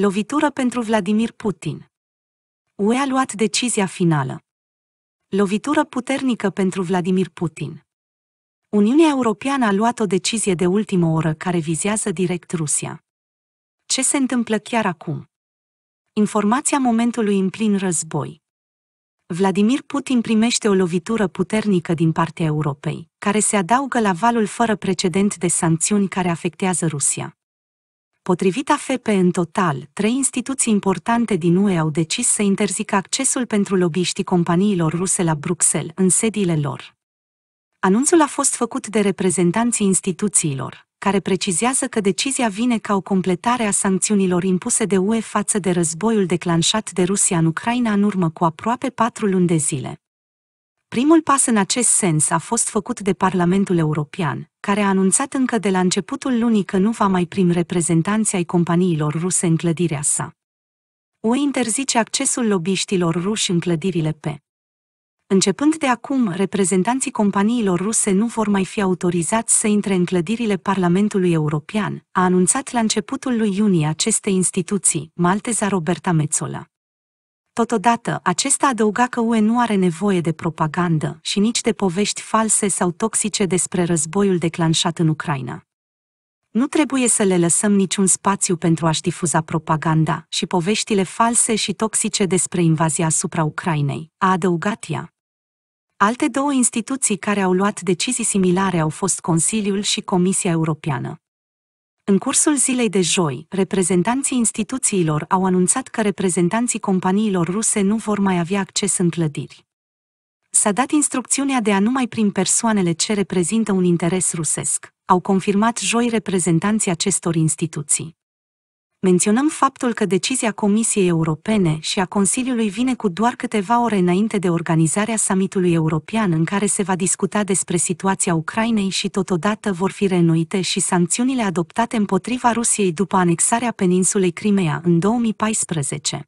Lovitură pentru Vladimir Putin. UE a luat decizia finală. Lovitură puternică pentru Vladimir Putin. Uniunea Europeană a luat o decizie de ultimă oră care vizează direct Rusia. Ce se întâmplă chiar acum? Informația momentului în plin război. Vladimir Putin primește o lovitură puternică din partea Europei, care se adaugă la valul fără precedent de sancțiuni care afectează Rusia. Potrivit AFP în total, trei instituții importante din UE au decis să interzică accesul pentru lobiștii companiilor ruse la Bruxelles, în sediile lor. Anunțul a fost făcut de reprezentanții instituțiilor, care precizează că decizia vine ca o completare a sancțiunilor impuse de UE față de războiul declanșat de Rusia în Ucraina în urmă cu aproape patru luni de zile. Primul pas în acest sens a fost făcut de Parlamentul European, care a anunțat încă de la începutul lunii că nu va mai primi reprezentanții ai companiilor ruse în clădirea sa. UE interzice accesul lobiștilor ruși în clădirile P. Începând de acum, reprezentanții companiilor ruse nu vor mai fi autorizați să intre în clădirile Parlamentului European, a anunțat la începutul lui iunie aceste instituții, Malteza Roberta Metzola. Totodată, acesta adăuga că UE nu are nevoie de propagandă și nici de povești false sau toxice despre războiul declanșat în Ucraina. Nu trebuie să le lăsăm niciun spațiu pentru a-și difuza propaganda și poveștile false și toxice despre invazia asupra Ucrainei, a adăugat ea. Alte două instituții care au luat decizii similare au fost Consiliul și Comisia Europeană. În cursul zilei de joi, reprezentanții instituțiilor au anunțat că reprezentanții companiilor ruse nu vor mai avea acces în clădiri. S-a dat instrucțiunea de a nu mai prin persoanele ce reprezintă un interes rusesc, au confirmat joi reprezentanții acestor instituții menționăm faptul că decizia Comisiei Europene și a Consiliului vine cu doar câteva ore înainte de organizarea summitului european în care se va discuta despre situația Ucrainei și totodată vor fi reînnoite și sancțiunile adoptate împotriva Rusiei după anexarea peninsulei Crimea în 2014.